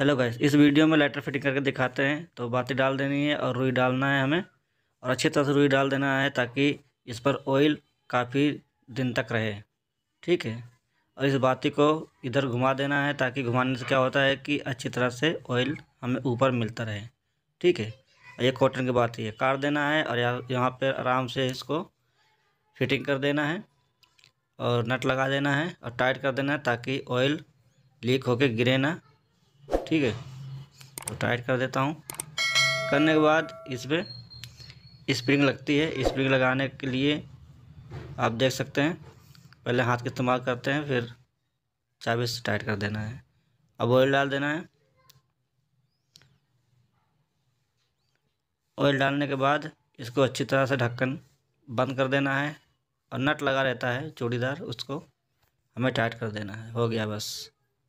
hello guys इस video में letter fitting करके दिखाते हैं तो बाती डाल देनी है और रुई डालना है हमें और अच्छी तरह से रुई डाल देना है ताकि इस पर ऑयल काफ़ी दिन तक रहे ठीक है और इस बाती को इधर घुमा देना है ताकि घुमाने से क्या होता है कि अच्छी तरह से ऑयल हमें ऊपर मिलता रहे ठीक है और ये कॉटन की बाती है काट देना है और यहाँ पर आराम से इसको फिटिंग कर देना है और नट लगा देना है और टाइट कर देना है ताकि ऑयल लीक होकर गिरे ना ठीक है तो टाइट कर देता हूँ करने के बाद इस पर स्प्रिंग लगती है स्प्रिंग लगाने के लिए आप देख सकते हैं पहले हाथ का इस्तेमाल करते हैं फिर चाबी से टाइट कर देना है अब ऑयल डाल देना है ऑयल डालने के बाद इसको अच्छी तरह से ढक्कन बंद कर देना है और नट लगा रहता है चूड़ीदार उसको हमें टाइट कर देना है हो गया बस